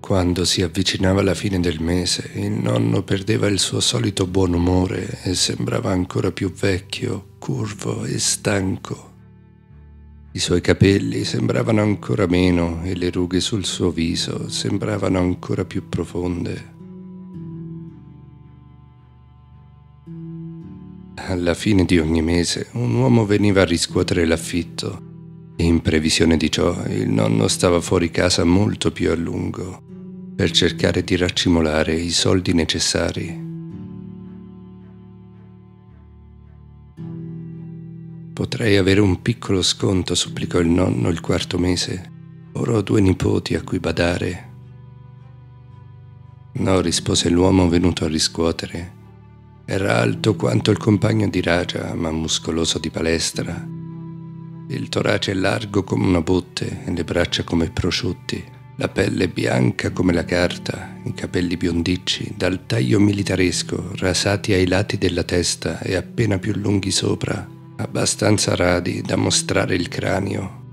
Quando si avvicinava la fine del mese, il nonno perdeva il suo solito buon umore e sembrava ancora più vecchio, curvo e stanco. I suoi capelli sembravano ancora meno e le rughe sul suo viso sembravano ancora più profonde. Alla fine di ogni mese un uomo veniva a riscuotere l'affitto. In previsione di ciò, il nonno stava fuori casa molto più a lungo per cercare di raccimolare i soldi necessari. Potrei avere un piccolo sconto, supplicò il nonno il quarto mese. Ora ho due nipoti a cui badare. No, rispose l'uomo venuto a riscuotere. Era alto quanto il compagno di Raja, ma muscoloso di palestra. Il torace largo come una botte e le braccia come prosciutti, la pelle bianca come la carta, i capelli biondicci, dal taglio militaresco, rasati ai lati della testa e appena più lunghi sopra, abbastanza radi da mostrare il cranio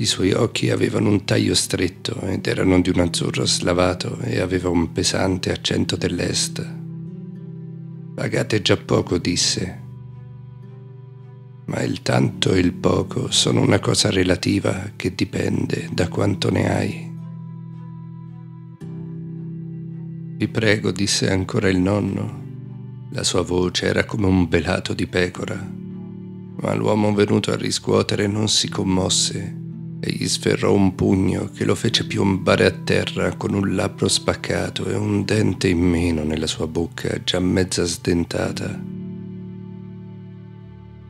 I suoi occhi avevano un taglio stretto ed erano di un azzurro slavato e aveva un pesante accento dell'est. Pagate già poco, disse. Ma il tanto e il poco sono una cosa relativa che dipende da quanto ne hai. Vi prego, disse ancora il nonno. La sua voce era come un belato di pecora, ma l'uomo venuto a riscuotere non si commosse e gli sferrò un pugno che lo fece piombare a terra con un labbro spaccato e un dente in meno nella sua bocca già mezza sdentata.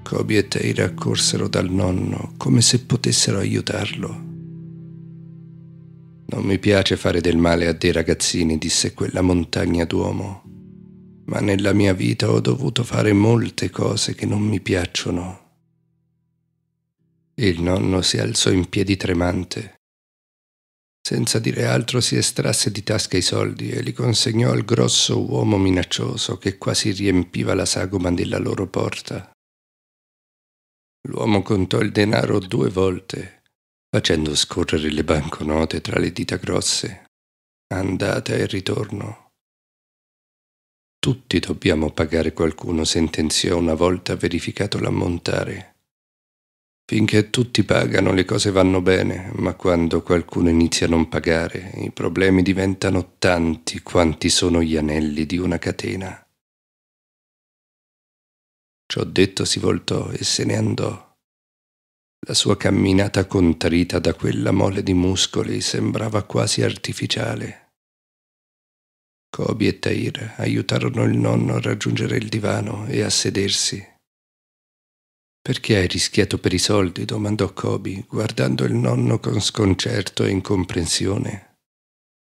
Kobe e Teira accorsero dal nonno come se potessero aiutarlo. Non mi piace fare del male a dei ragazzini, disse quella montagna d'uomo, ma nella mia vita ho dovuto fare molte cose che non mi piacciono il nonno si alzò in piedi tremante. Senza dire altro si estrasse di tasca i soldi e li consegnò al grosso uomo minaccioso che quasi riempiva la sagoma della loro porta. L'uomo contò il denaro due volte, facendo scorrere le banconote tra le dita grosse, andata e ritorno. Tutti dobbiamo pagare qualcuno, sentenziò una volta verificato l'ammontare. Finché tutti pagano le cose vanno bene, ma quando qualcuno inizia a non pagare i problemi diventano tanti quanti sono gli anelli di una catena. Ciò detto si voltò e se ne andò. La sua camminata contrita da quella mole di muscoli sembrava quasi artificiale. Kobi e Tair aiutarono il nonno a raggiungere il divano e a sedersi. Perché hai rischiato per i soldi? domandò Kobe, guardando il nonno con sconcerto e incomprensione.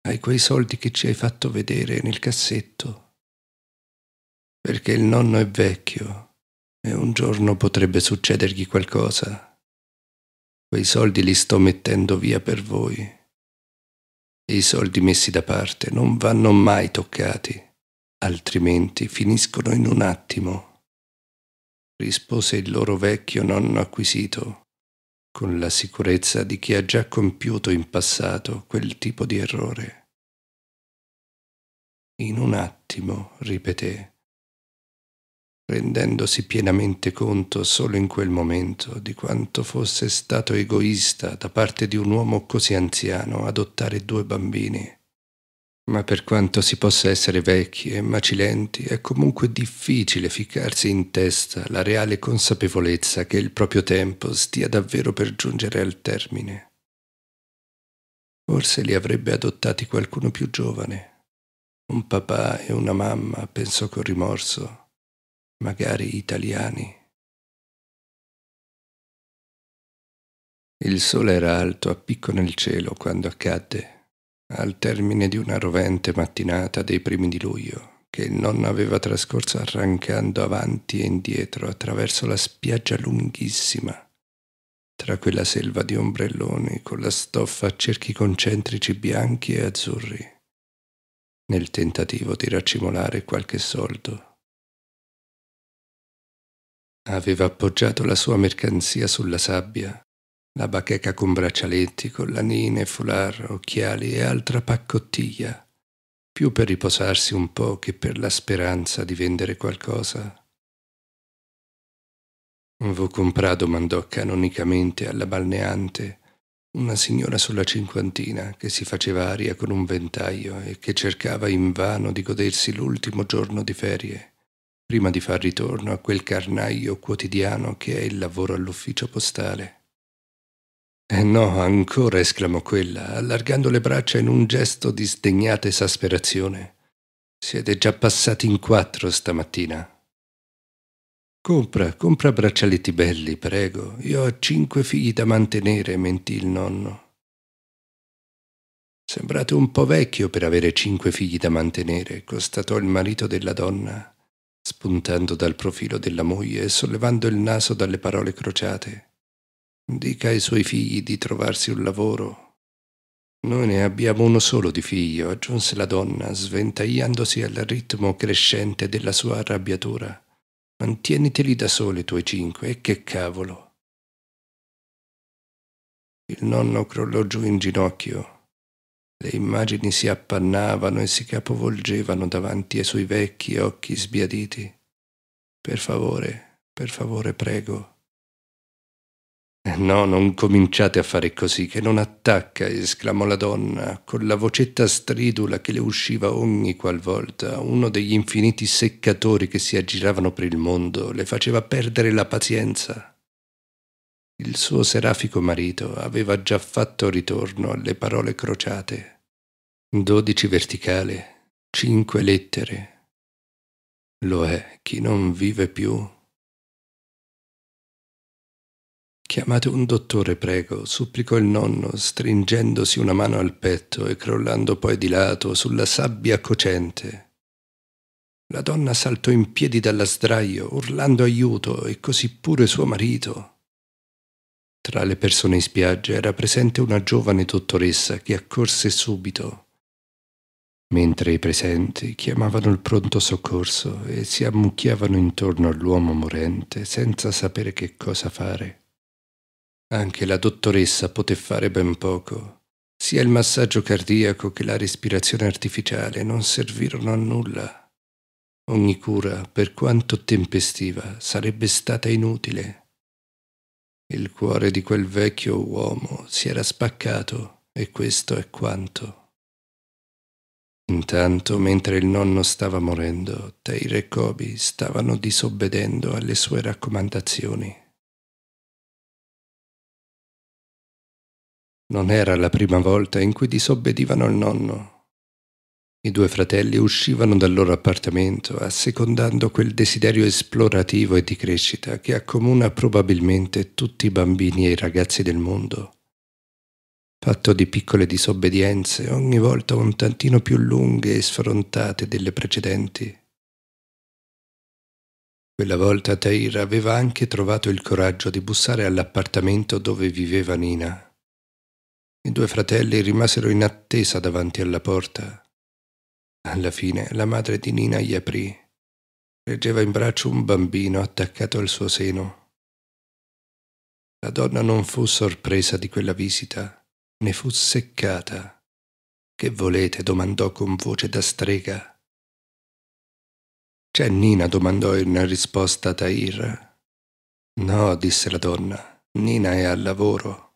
Hai quei soldi che ci hai fatto vedere nel cassetto. Perché il nonno è vecchio e un giorno potrebbe succedergli qualcosa. Quei soldi li sto mettendo via per voi. E I soldi messi da parte non vanno mai toccati, altrimenti finiscono in un attimo rispose il loro vecchio nonno acquisito, con la sicurezza di chi ha già compiuto in passato quel tipo di errore. In un attimo, ripeté, rendendosi pienamente conto solo in quel momento di quanto fosse stato egoista da parte di un uomo così anziano adottare due bambini ma per quanto si possa essere vecchi e macilenti, è comunque difficile ficcarsi in testa la reale consapevolezza che il proprio tempo stia davvero per giungere al termine. Forse li avrebbe adottati qualcuno più giovane. Un papà e una mamma, pensò con rimorso, magari italiani. Il sole era alto a picco nel cielo quando accadde al termine di una rovente mattinata dei primi di luglio, che il nonno aveva trascorso arrancando avanti e indietro attraverso la spiaggia lunghissima, tra quella selva di ombrelloni con la stoffa a cerchi concentrici bianchi e azzurri, nel tentativo di raccimolare qualche soldo. Aveva appoggiato la sua mercanzia sulla sabbia la bacheca con braccialetti, collanine, foulard, occhiali e altra paccottiglia, più per riposarsi un po' che per la speranza di vendere qualcosa. Vocomprà domandò canonicamente alla balneante, una signora sulla cinquantina che si faceva aria con un ventaglio e che cercava invano di godersi l'ultimo giorno di ferie, prima di far ritorno a quel carnaio quotidiano che è il lavoro all'ufficio postale. Eh no, ancora, esclamò quella, allargando le braccia in un gesto di sdegnata esasperazione. Siete già passati in quattro stamattina. Compra, compra braccialetti belli, prego. Io ho cinque figli da mantenere, mentì il nonno. Sembrate un po' vecchio per avere cinque figli da mantenere, constatò il marito della donna, spuntando dal profilo della moglie e sollevando il naso dalle parole crociate. Dica ai suoi figli di trovarsi un lavoro. Noi ne abbiamo uno solo di figlio, aggiunse la donna, sventagliandosi al ritmo crescente della sua arrabbiatura. Mantieniteli da sole i tuoi cinque, e che cavolo. Il nonno crollò giù in ginocchio. Le immagini si appannavano e si capovolgevano davanti ai suoi vecchi occhi sbiaditi. Per favore, per favore, prego, eh, no, non cominciate a fare così, che non attacca, esclamò la donna, con la vocetta stridula che le usciva ogni qualvolta. Uno degli infiniti seccatori che si aggiravano per il mondo le faceva perdere la pazienza. Il suo serafico marito aveva già fatto ritorno alle parole crociate. Dodici verticale, cinque lettere. Lo è chi non vive più. Chiamate un dottore, prego, supplicò il nonno, stringendosi una mano al petto e crollando poi di lato sulla sabbia cocente. La donna saltò in piedi dalla sdraio, urlando aiuto, e così pure suo marito. Tra le persone in spiaggia era presente una giovane dottoressa che accorse subito, mentre i presenti chiamavano il pronto soccorso e si ammucchiavano intorno all'uomo morente senza sapere che cosa fare. Anche la dottoressa poté fare ben poco. Sia il massaggio cardiaco che la respirazione artificiale non servirono a nulla. Ogni cura, per quanto tempestiva, sarebbe stata inutile. Il cuore di quel vecchio uomo si era spaccato e questo è quanto. Intanto, mentre il nonno stava morendo, Teir e Kobi stavano disobbedendo alle sue raccomandazioni. Non era la prima volta in cui disobbedivano al nonno. I due fratelli uscivano dal loro appartamento, assecondando quel desiderio esplorativo e di crescita che accomuna probabilmente tutti i bambini e i ragazzi del mondo. Fatto di piccole disobbedienze, ogni volta un tantino più lunghe e sfrontate delle precedenti. Quella volta Tair aveva anche trovato il coraggio di bussare all'appartamento dove viveva Nina. I due fratelli rimasero in attesa davanti alla porta. Alla fine la madre di Nina gli aprì. Reggeva in braccio un bambino attaccato al suo seno. La donna non fu sorpresa di quella visita, ne fu seccata. Che volete? domandò con voce da strega. C'è Nina? domandò in risposta Tahir. No, disse la donna, Nina è al lavoro.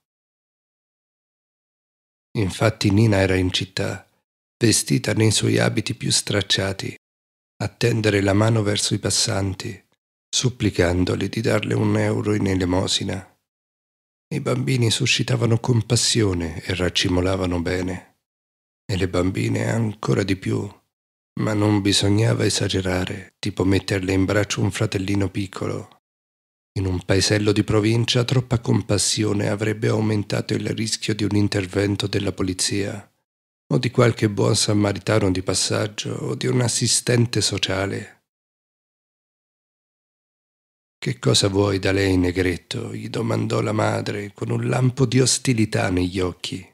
Infatti Nina era in città, vestita nei suoi abiti più stracciati, a tendere la mano verso i passanti, supplicandoli di darle un euro in elemosina. I bambini suscitavano compassione e raccimolavano bene, e le bambine ancora di più, ma non bisognava esagerare, tipo metterle in braccio un fratellino piccolo in un paesello di provincia troppa compassione avrebbe aumentato il rischio di un intervento della polizia, o di qualche buon samaritano di passaggio, o di un assistente sociale. Che cosa vuoi da lei, negretto? gli domandò la madre con un lampo di ostilità negli occhi.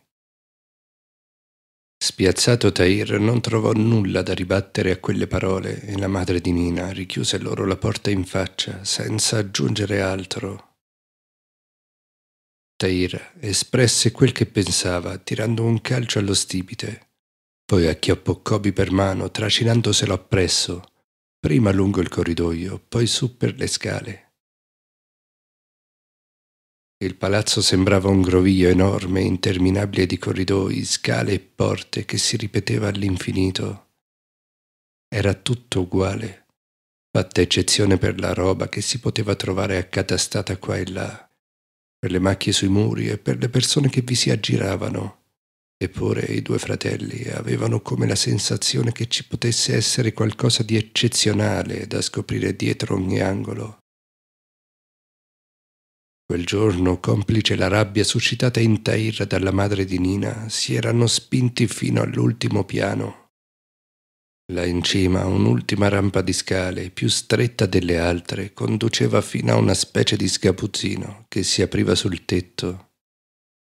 Spiazzato Tahir non trovò nulla da ribattere a quelle parole e la madre di Nina richiuse loro la porta in faccia senza aggiungere altro. Tahir espresse quel che pensava tirando un calcio allo stipite, poi acchiappò Kobe per mano trascinandoselo appresso, prima lungo il corridoio, poi su per le scale. Il palazzo sembrava un groviglio enorme, interminabile di corridoi, scale e porte che si ripeteva all'infinito. Era tutto uguale, fatta eccezione per la roba che si poteva trovare accatastata qua e là, per le macchie sui muri e per le persone che vi si aggiravano. Eppure i due fratelli avevano come la sensazione che ci potesse essere qualcosa di eccezionale da scoprire dietro ogni angolo Quel giorno, complice la rabbia suscitata in Tair dalla madre di Nina, si erano spinti fino all'ultimo piano. Là in cima un'ultima rampa di scale, più stretta delle altre, conduceva fino a una specie di sgabuzzino che si apriva sul tetto.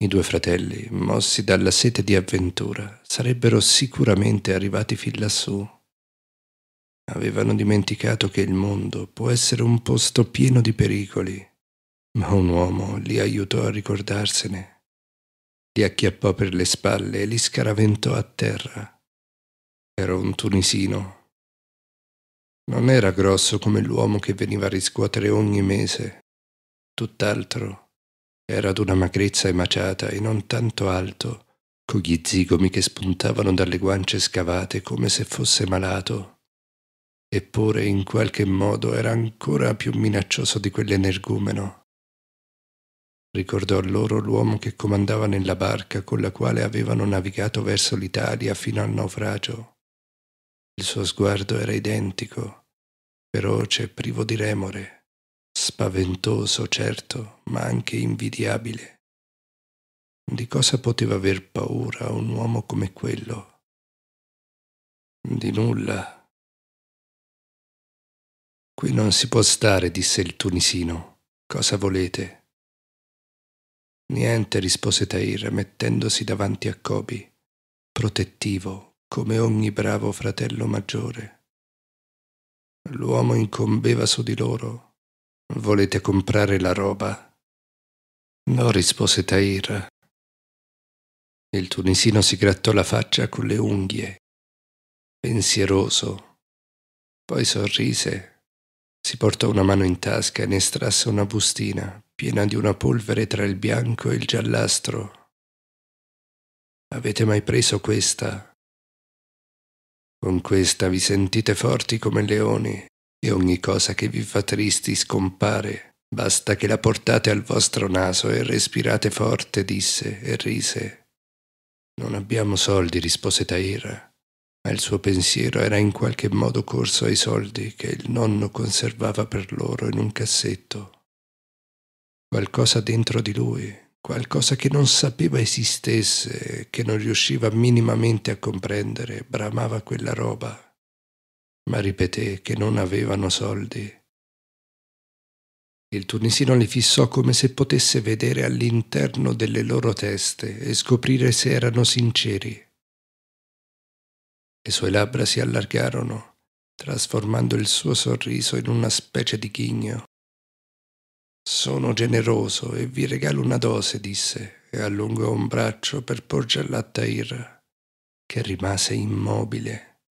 I due fratelli, mossi dalla sete di avventura, sarebbero sicuramente arrivati fin lassù. Avevano dimenticato che il mondo può essere un posto pieno di pericoli ma un uomo li aiutò a ricordarsene. Li acchiappò per le spalle e li scaraventò a terra. Era un tunisino. Non era grosso come l'uomo che veniva a riscuotere ogni mese. Tutt'altro. Era d'una magrezza emaciata e non tanto alto, con gli zigomi che spuntavano dalle guance scavate come se fosse malato. Eppure in qualche modo era ancora più minaccioso di quell'energumeno Ricordò loro l'uomo che comandava nella barca con la quale avevano navigato verso l'Italia fino al naufragio. Il suo sguardo era identico, feroce e privo di remore, spaventoso certo, ma anche invidiabile. Di cosa poteva aver paura un uomo come quello? Di nulla. Qui non si può stare, disse il tunisino. Cosa volete? Niente, rispose Tair, mettendosi davanti a Kobi, protettivo come ogni bravo fratello maggiore. L'uomo incombeva su di loro. Volete comprare la roba? No, rispose Tair. Il tunisino si grattò la faccia con le unghie, pensieroso. Poi sorrise, si portò una mano in tasca e ne estrasse una bustina, piena di una polvere tra il bianco e il giallastro. Avete mai preso questa? Con questa vi sentite forti come leoni e ogni cosa che vi fa tristi scompare. Basta che la portate al vostro naso e respirate forte, disse e rise. Non abbiamo soldi, rispose Taira, ma il suo pensiero era in qualche modo corso ai soldi che il nonno conservava per loro in un cassetto qualcosa dentro di lui, qualcosa che non sapeva esistesse, che non riusciva minimamente a comprendere, bramava quella roba, ma ripeté che non avevano soldi. Il tunisino li fissò come se potesse vedere all'interno delle loro teste e scoprire se erano sinceri. Le sue labbra si allargarono, trasformando il suo sorriso in una specie di ghigno. Sono generoso e vi regalo una dose, disse, e allungò un braccio per porgerla a Tair, che rimase immobile.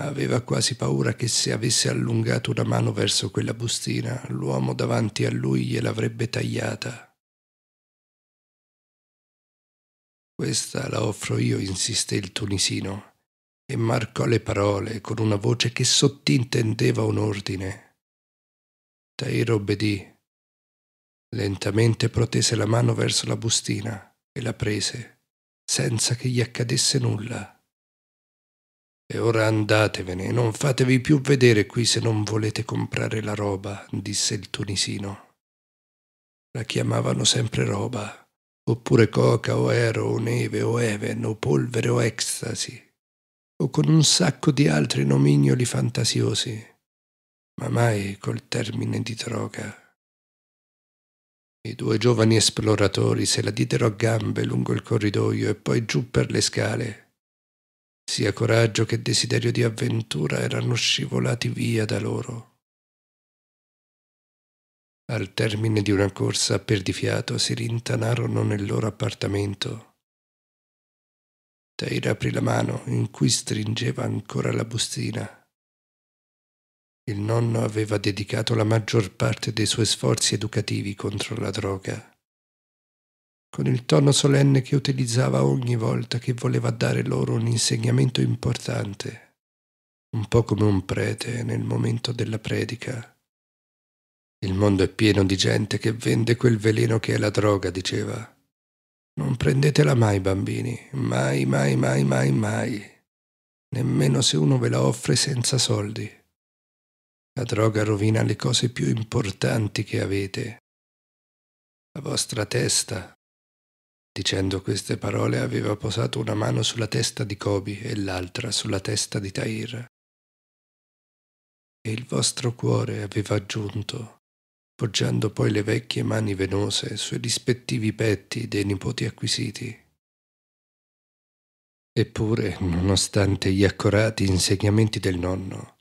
Aveva quasi paura che se avesse allungato una mano verso quella bustina, l'uomo davanti a lui gliel'avrebbe tagliata. Questa la offro io, insisté il tunisino, e marcò le parole con una voce che sottintendeva un ordine. Tair obbedì Lentamente protese la mano verso la bustina e la prese, senza che gli accadesse nulla. E ora andatevene, non fatevi più vedere qui se non volete comprare la roba, disse il tunisino. La chiamavano sempre roba, oppure coca o ero o neve o even o polvere o ecstasy, o con un sacco di altri nomignoli fantasiosi, ma mai col termine di droga. I due giovani esploratori se la diedero a gambe lungo il corridoio e poi giù per le scale. Sia coraggio che desiderio di avventura erano scivolati via da loro. Al termine di una corsa perdifiato si rintanarono nel loro appartamento. Taira aprì la mano in cui stringeva ancora la bustina. Il nonno aveva dedicato la maggior parte dei suoi sforzi educativi contro la droga. Con il tono solenne che utilizzava ogni volta che voleva dare loro un insegnamento importante, un po' come un prete nel momento della predica. Il mondo è pieno di gente che vende quel veleno che è la droga, diceva. Non prendetela mai, bambini, mai, mai, mai, mai, mai, nemmeno se uno ve la offre senza soldi. La droga rovina le cose più importanti che avete, la vostra testa. Dicendo queste parole aveva posato una mano sulla testa di Kobi e l'altra sulla testa di Tahir. E il vostro cuore aveva aggiunto, poggiando poi le vecchie mani venose sui rispettivi petti dei nipoti acquisiti. Eppure, nonostante gli accorati insegnamenti del nonno,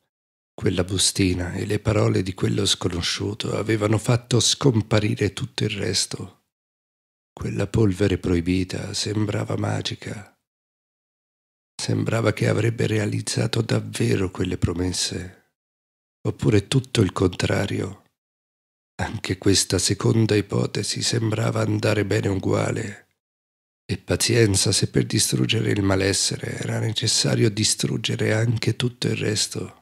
quella bustina e le parole di quello sconosciuto avevano fatto scomparire tutto il resto. Quella polvere proibita sembrava magica. Sembrava che avrebbe realizzato davvero quelle promesse. Oppure tutto il contrario. Anche questa seconda ipotesi sembrava andare bene uguale. E pazienza se per distruggere il malessere era necessario distruggere anche tutto il resto.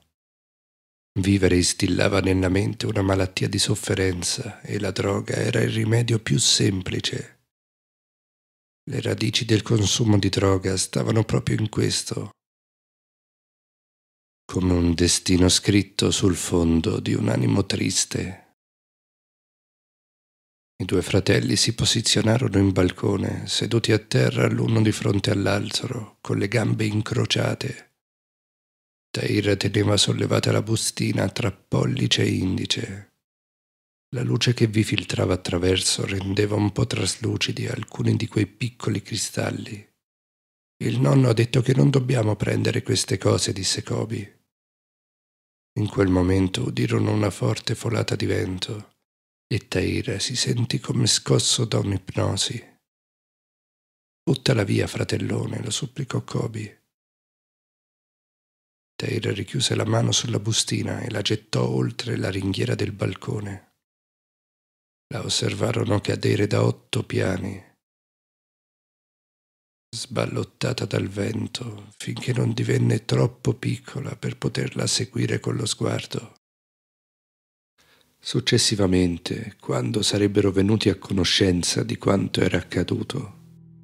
Vivere instillava nella mente una malattia di sofferenza e la droga era il rimedio più semplice. Le radici del consumo di droga stavano proprio in questo. Come un destino scritto sul fondo di un animo triste. I due fratelli si posizionarono in balcone, seduti a terra l'uno di fronte all'altro, con le gambe incrociate. Taira teneva sollevata la bustina tra pollice e indice. La luce che vi filtrava attraverso rendeva un po' traslucidi alcuni di quei piccoli cristalli. Il nonno ha detto che non dobbiamo prendere queste cose, disse Kobe. In quel momento udirono una forte folata di vento e Taira si sentì come scosso da un'ipnosi. Buttala via, fratellone, lo supplicò Kobe. Taylor richiuse la mano sulla bustina e la gettò oltre la ringhiera del balcone. La osservarono cadere da otto piani, sballottata dal vento, finché non divenne troppo piccola per poterla seguire con lo sguardo. Successivamente, quando sarebbero venuti a conoscenza di quanto era accaduto,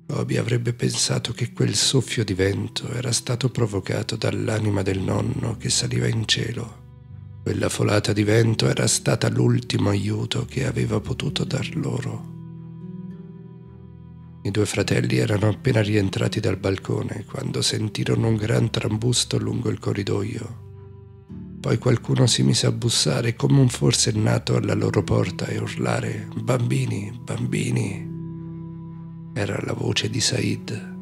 Bobby avrebbe pensato che quel soffio di vento era stato provocato dall'anima del nonno che saliva in cielo. Quella folata di vento era stata l'ultimo aiuto che aveva potuto dar loro. I due fratelli erano appena rientrati dal balcone quando sentirono un gran trambusto lungo il corridoio. Poi qualcuno si mise a bussare come un forsennato alla loro porta e urlare Bambini, bambini. Era la voce di Said.